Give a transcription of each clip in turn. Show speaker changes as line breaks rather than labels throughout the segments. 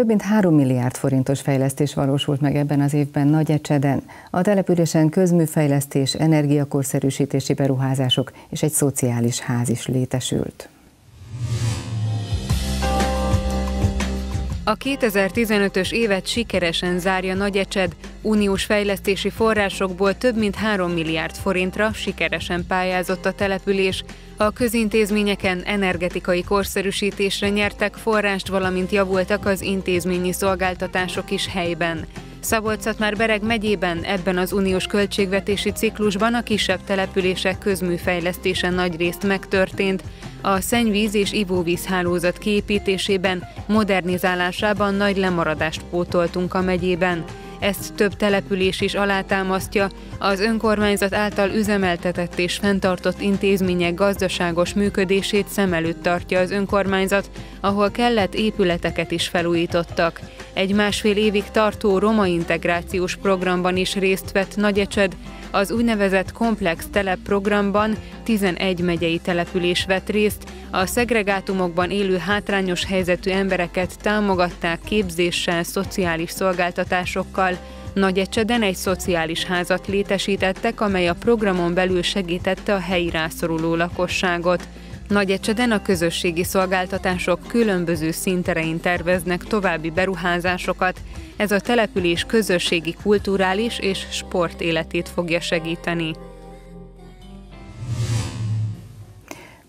Több mint 3 milliárd forintos fejlesztés valósult meg ebben az évben Nagyecseden. A településen közműfejlesztés, energiakorszerűsítési beruházások és egy szociális ház is létesült.
A 2015-ös évet sikeresen zárja Nagyecsed Uniós fejlesztési forrásokból több mint 3 milliárd forintra sikeresen pályázott a település. A közintézményeken energetikai korszerűsítésre nyertek forrást, valamint javultak az intézményi szolgáltatások is helyben. szabolcs már Bereg megyében ebben az uniós költségvetési ciklusban a kisebb települések közműfejlesztése részt megtörtént, a szennyvíz és ivóvíz hálózat kiépítésében, modernizálásában nagy lemaradást pótoltunk a megyében. Ezt több település is alátámasztja, az önkormányzat által üzemeltetett és fenntartott intézmények gazdaságos működését szem előtt tartja az önkormányzat, ahol kellett épületeket is felújítottak. Egy másfél évig tartó roma integrációs programban is részt vett Nagyecsed, az úgynevezett komplex telep programban 11 megyei település vett részt, a szegregátumokban élő hátrányos helyzetű embereket támogatták képzéssel, szociális szolgáltatásokkal, Nagyecseden egy szociális házat létesítettek, amely a programon belül segítette a helyi rászoruló lakosságot. Nagyecseden a közösségi szolgáltatások különböző szinterein terveznek további beruházásokat, ez a település közösségi, kulturális és sport életét fogja segíteni.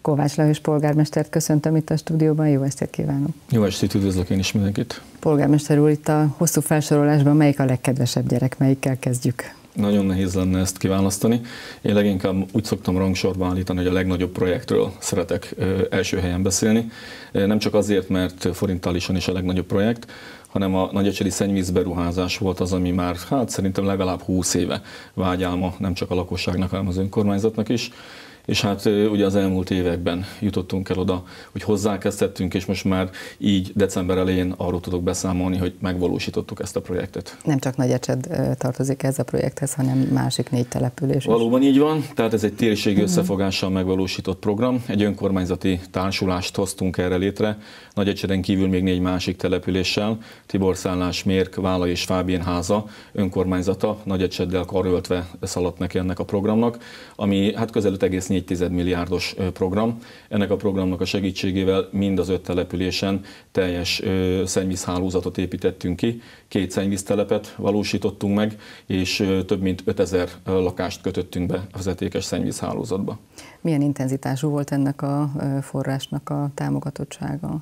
Kovács Lajos polgármestert köszöntöm itt a stúdióban, jó estét kívánok!
Jó estét, üdvözlök én is mindenkit!
Polgármester úr, itt a hosszú felsorolásban melyik a legkedvesebb gyerek, melyikkel kezdjük?
Nagyon nehéz lenne ezt kiválasztani. Én leginkább úgy szoktam rangsorban állítani, hogy a legnagyobb projektről szeretek első helyen beszélni. Nem csak azért, mert forintálisan is a legnagyobb projekt, hanem a nagyecseri szennyvízberuházás volt az, ami már hát szerintem legalább 20 éve vágyálma nem csak a lakosságnak, hanem az önkormányzatnak is és hát ugye az elmúlt években jutottunk el oda, hogy hozzákezdtünk és most már így december elején arról tudok beszámolni, hogy megvalósítottuk ezt a projektet.
Nem csak Nagy Ecsed tartozik ez a projekthez, hanem másik négy település. Valóban
is. így van, tehát ez egy térségi összefogással megvalósított program. Egy önkormányzati társulást hoztunk erre létre, Nagy Ecseden kívül még négy másik településsel, Tibor Szállás, Mérk, Vála és Fábien háza önkormányzata Nagy Ecseddel karöltve szaladt neki ennek a programnak, ami hát közel 5,4 1,4 milliárdos program. Ennek a programnak a segítségével mind az öt településen teljes szennyvízhálózatot építettünk ki, két szennyvíztelepet valósítottunk meg, és több mint 5000 lakást kötöttünk be a vezetékes szennyvízhálózatba.
Milyen intenzitású volt ennek a forrásnak a támogatottsága?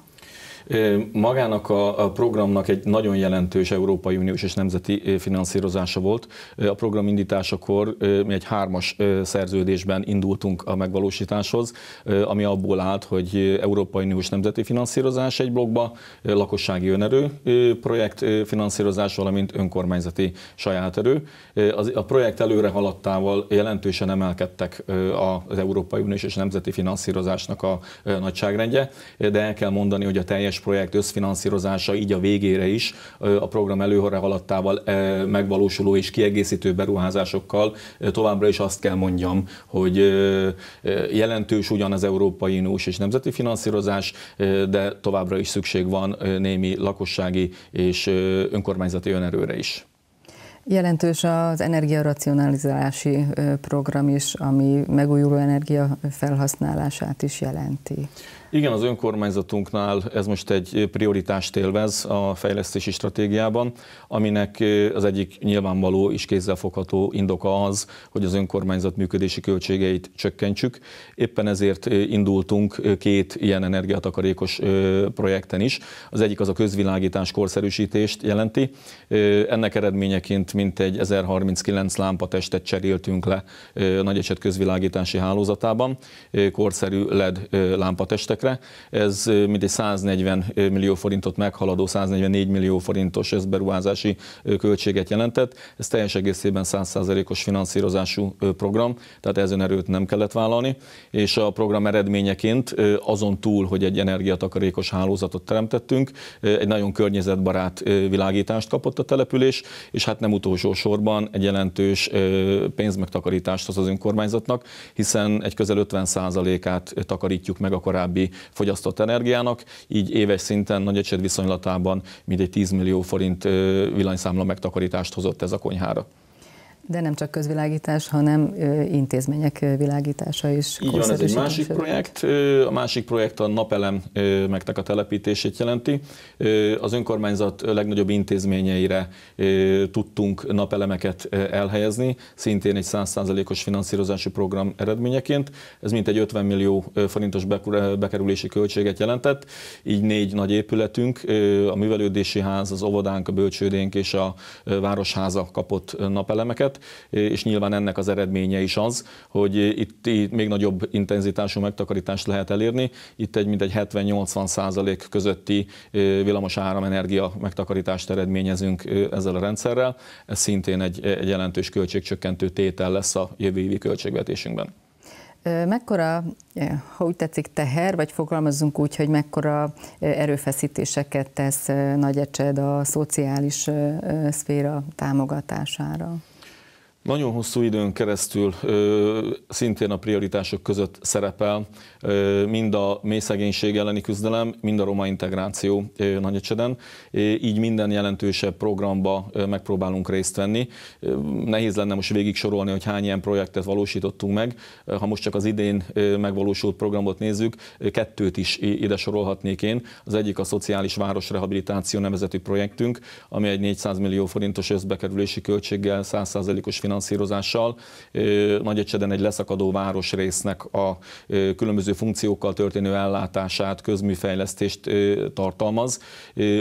Magának a programnak egy nagyon jelentős Európai Uniós és nemzeti finanszírozása volt. A program indításakor mi egy hármas szerződésben indultunk a megvalósításhoz, ami abból állt, hogy Európai Uniós nemzeti finanszírozás egy blogba, lakossági önerő projekt finanszírozás, valamint önkormányzati saját erő. A projekt előre haladtával jelentősen emelkedtek az Európai Uniós és nemzeti finanszírozásnak a nagyságrendje, de el kell mondani, hogy a teljes teljes projekt összfinanszírozása, így a végére is a program előre haladtával megvalósuló és kiegészítő beruházásokkal továbbra is azt kell mondjam, hogy jelentős ugyan az Európai Uniós és nemzeti finanszírozás, de továbbra is szükség van némi lakossági és önkormányzati önerőre is.
Jelentős az energiaracionalizálási program is, ami megújuló energia felhasználását is jelenti.
Igen, az önkormányzatunknál ez most egy prioritást élvez a fejlesztési stratégiában, aminek az egyik nyilvánvaló és kézzelfogható indoka az, hogy az önkormányzat működési költségeit csökkentsük. Éppen ezért indultunk két ilyen energiatakarékos projekten is. Az egyik az a közvilágítás korszerűsítést jelenti. Ennek eredményeként mintegy 1039 lámpatestet cseréltünk le a Nagyecset közvilágítási hálózatában, korszerű LED lámpatestek projektekre. Ez mindegy 140 millió forintot meghaladó, 144 millió forintos ez beruházási költséget jelentett. Ez teljes egészében 100%-os finanszírozású program, tehát ezen erőt nem kellett vállalni, és a program eredményeként azon túl, hogy egy energiatakarékos hálózatot teremtettünk, egy nagyon környezetbarát világítást kapott a település, és hát nem utolsó sorban egy jelentős pénzmegtakarítást az az önkormányzatnak, hiszen egy közel 50%-át takarítjuk meg a korábbi fogyasztott energiának, így éves szinten nagy ecsed viszonylatában mindegy 10 millió forint villanyszámla megtakarítást hozott ez a konyhára.
De nem csak közvilágítás, hanem intézmények világítása is. Így van, ez egy másik projekt.
A másik projekt a napelem megnek a telepítését jelenti. Az önkormányzat legnagyobb intézményeire tudtunk napelemeket elhelyezni, szintén egy 100%-os finanszírozási program eredményeként. Ez mintegy 50 millió forintos bekerülési költséget jelentett. Így négy nagy épületünk, a művelődési ház, az óvodánk, a bölcsődénk és a városháza kapott napelemeket és nyilván ennek az eredménye is az, hogy itt, itt még nagyobb intenzitású megtakarítást lehet elérni. Itt egy mintegy 70-80 százalék közötti villamos áramenergia megtakarítást eredményezünk ezzel a rendszerrel. Ez szintén egy, egy jelentős költségcsökkentő tétel lesz a jövő évi költségvetésünkben.
Mekkora, ha úgy tetszik, teher, vagy fogalmazzunk úgy, hogy mekkora erőfeszítéseket tesz Nagy Ecsed a szociális szféra támogatására?
Nagyon hosszú időn keresztül ö, szintén a prioritások között szerepel ö, mind a mély elleni küzdelem, mind a roma integráció Nagyecseden. Így minden jelentősebb programba ö, megpróbálunk részt venni. Ö, nehéz lenne most végig sorolni, hogy hány ilyen projektet valósítottunk meg. Ha most csak az idén ö, megvalósult programot nézzük, kettőt is ide sorolhatnék én. Az egyik a Szociális Városrehabilitáció nevezetű projektünk, ami egy 400 millió forintos összbekerülési költséggel 100%-os finanszírozással nagy egyszerűen egy leszakadó városrésznek a különböző funkciókkal történő ellátását, közműfejlesztést tartalmaz,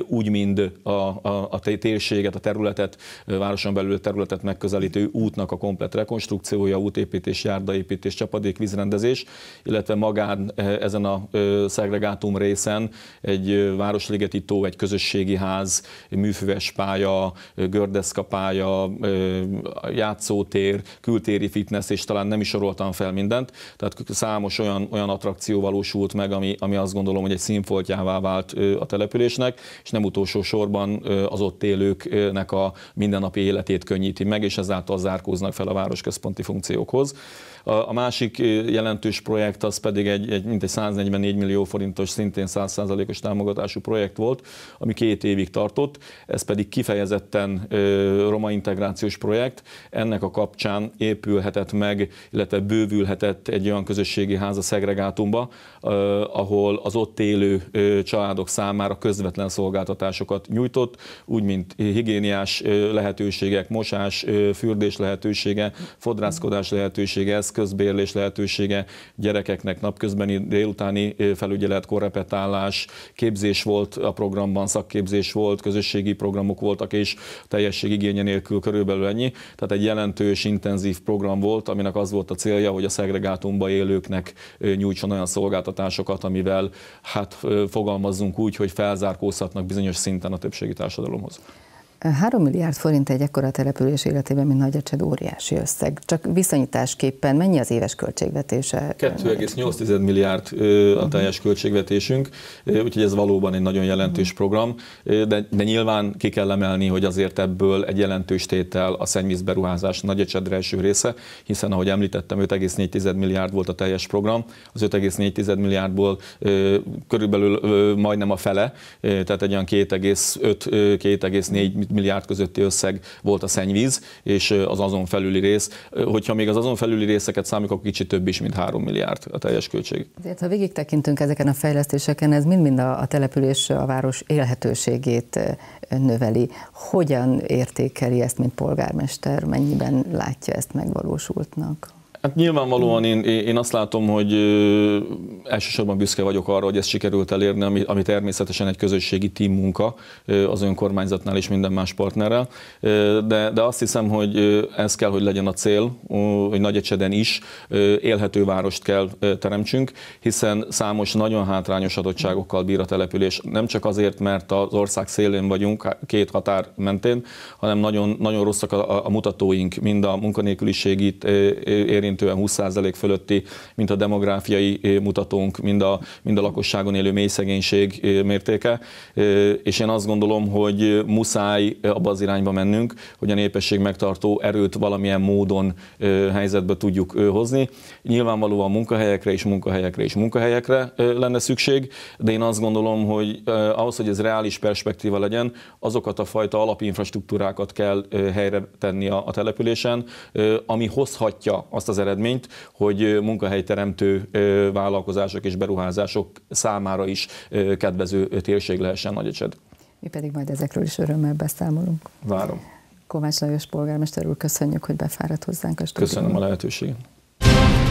úgy, mint a, a, a térséget, a területet, városon belül területet megközelítő útnak a komplet rekonstrukciója, útépítés, járdaépítés, csapadékvízrendezés, illetve magán ezen a szegregátum részen egy városligeti tó, egy közösségi ház, műfüves pálya, gördeszkapálya, ját játszótér, kültéri fitness, és talán nem is soroltam fel mindent, tehát számos olyan, olyan attrakció valósult meg, ami, ami azt gondolom, hogy egy színfoltjává vált a településnek, és nem utolsó sorban az ott élőknek a mindennapi életét könnyíti meg, és ezáltal zárkóznak fel a városközponti funkciókhoz. A másik jelentős projekt az pedig egy, egy mintegy 144 millió forintos, szintén 100%-os támogatású projekt volt, ami két évig tartott, ez pedig kifejezetten roma integrációs projekt. Ennek ennek a kapcsán épülhetett meg, illetve bővülhetett egy olyan közösségi ház a szegregátumba, ahol az ott élő családok számára közvetlen szolgáltatásokat nyújtott, úgy, mint higiéniás lehetőségek, mosás, fürdés lehetősége, fodrászkodás lehetősége, eszközbérlés lehetősége, gyerekeknek napközbeni délutáni felügyelet, korrepetálás, képzés volt a programban, szakképzés volt, közösségi programok voltak, és teljesség igénye nélkül körülbelül ennyi. Tehát egy jelen jelentős, intenzív program volt, aminek az volt a célja, hogy a szegregátumba élőknek nyújtson olyan szolgáltatásokat, amivel hát fogalmazzunk úgy, hogy felzárkózhatnak bizonyos szinten a többségi társadalomhoz.
3 milliárd forint egy ekkora település életében, mint Nagyecsed, óriási összeg. Csak viszonyításképpen mennyi az éves költségvetése?
2,8 milliárd a mhm. teljes költségvetésünk, úgyhogy ez valóban egy nagyon jelentős mhm. program, de, de nyilván ki kell emelni, hogy azért ebből egy jelentős tétel a szennyvízberuházás Ecsedre első része, hiszen ahogy említettem, 5,4 milliárd volt a teljes program, az 5,4 milliárdból körülbelül majdnem a fele, tehát egy olyan 2,5-2,4 milliárd közötti összeg volt a szennyvíz, és az azon felüli rész. Hogyha még az azon felüli részeket számjuk, akkor kicsit több is, mint 3 milliárd a teljes költség.
Azért, ha végig tekintünk ezeken a fejlesztéseken, ez mind-mind a, a település, a város élhetőségét növeli. Hogyan értékeli ezt, mint polgármester? Mennyiben látja ezt megvalósultnak?
Hát nyilvánvalóan én, én azt látom, hogy elsősorban büszke vagyok arra, hogy ezt sikerült elérni, ami, ami természetesen egy közösségi team munka az önkormányzatnál és minden más partnerrel, de, de azt hiszem, hogy ez kell, hogy legyen a cél, hogy Nagyecseden is élhető várost kell teremtsünk, hiszen számos nagyon hátrányos adottságokkal bír a település, nem csak azért, mert az ország szélén vagyunk, két határ mentén, hanem nagyon, nagyon rosszak a, a mutatóink, mind a munkanélküliségét érint, érintően 20% fölötti, mint a demográfiai eh, mutatónk, mind a, mind a lakosságon élő mély szegénység eh, mértéke. Eh, és én azt gondolom, hogy muszáj abba az irányba mennünk, hogy a népesség megtartó erőt valamilyen módon helyzetbe tudjuk hozni. Nyilvánvalóan munkahelyekre és munkahelyekre és munkahelyekre lenne szükség, de én azt gondolom, hogy ahhoz, hogy ez reális perspektíva legyen, azokat a fajta alapinfrastruktúrákat kell helyre tenni a, a településen, ami hozhatja azt az az eredményt, hogy munkahelyteremtő vállalkozások és beruházások számára is kedvező térség lehessen ecsed.
Mi pedig majd ezekről is örömmel beszámolunk. Várom. Kovács Lajos polgármester úr, köszönjük, hogy befáradt hozzánk a stúdióban. Köszönöm
a lehetőséget.